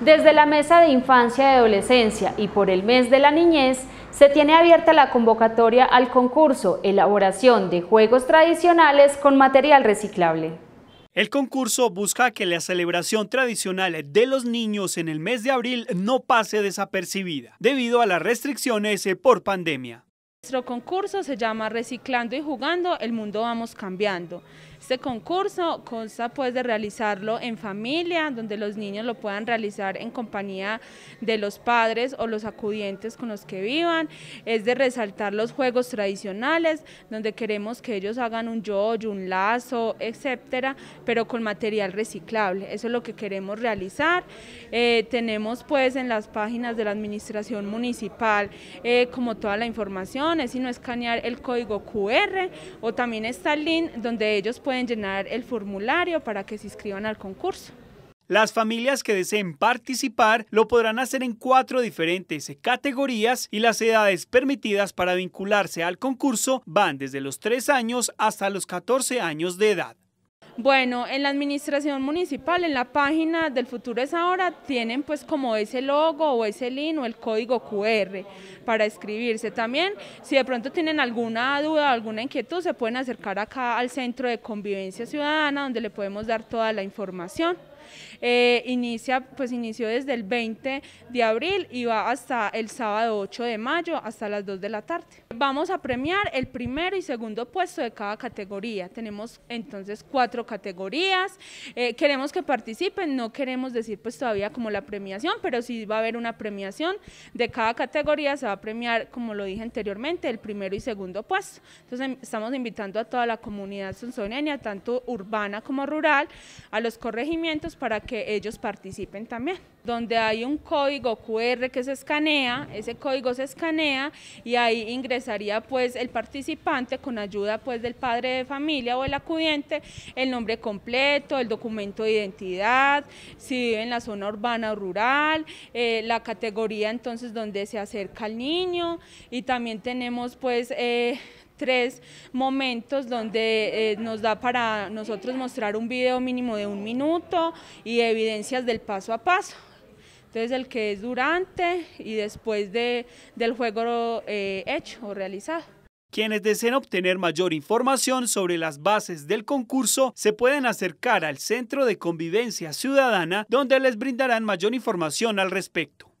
Desde la Mesa de Infancia y Adolescencia y por el Mes de la Niñez, se tiene abierta la convocatoria al concurso Elaboración de Juegos Tradicionales con Material Reciclable. El concurso busca que la celebración tradicional de los niños en el mes de abril no pase desapercibida, debido a las restricciones por pandemia. Nuestro concurso se llama Reciclando y Jugando, el mundo vamos cambiando. Este concurso consta pues de realizarlo en familia, donde los niños lo puedan realizar en compañía de los padres o los acudientes con los que vivan. Es de resaltar los juegos tradicionales, donde queremos que ellos hagan un yoyo, un lazo, etcétera, pero con material reciclable. Eso es lo que queremos realizar. Eh, tenemos pues en las páginas de la administración municipal eh, como toda la información es sino escanear el código QR o también está el link donde ellos pueden llenar el formulario para que se inscriban al concurso. Las familias que deseen participar lo podrán hacer en cuatro diferentes categorías y las edades permitidas para vincularse al concurso van desde los 3 años hasta los 14 años de edad. Bueno, en la administración municipal, en la página del futuro es ahora, tienen pues como ese logo o ese link o el código QR para escribirse. También, si de pronto tienen alguna duda, alguna inquietud, se pueden acercar acá al Centro de Convivencia Ciudadana, donde le podemos dar toda la información. Eh, inicia, pues inició desde el 20 de abril y va hasta el sábado 8 de mayo, hasta las 2 de la tarde. Vamos a premiar el primero y segundo puesto de cada categoría. Tenemos entonces cuatro categorías. Eh, queremos que participen, no queremos decir pues todavía como la premiación, pero sí va a haber una premiación de cada categoría. Se va a premiar, como lo dije anteriormente, el primero y segundo puesto. Entonces estamos invitando a toda la comunidad sonsoneña, tanto urbana como rural, a los corregimientos para que ellos participen también, donde hay un código QR que se escanea, ese código se escanea y ahí ingresaría pues el participante con ayuda pues del padre de familia o el acudiente, el nombre completo, el documento de identidad, si vive en la zona urbana o rural, eh, la categoría entonces donde se acerca al niño y también tenemos pues eh, tres momentos donde eh, nos da para nosotros mostrar un video mínimo de un minuto y evidencias del paso a paso. Entonces el que es durante y después de, del juego eh, hecho o realizado. Quienes deseen obtener mayor información sobre las bases del concurso se pueden acercar al Centro de Convivencia Ciudadana donde les brindarán mayor información al respecto.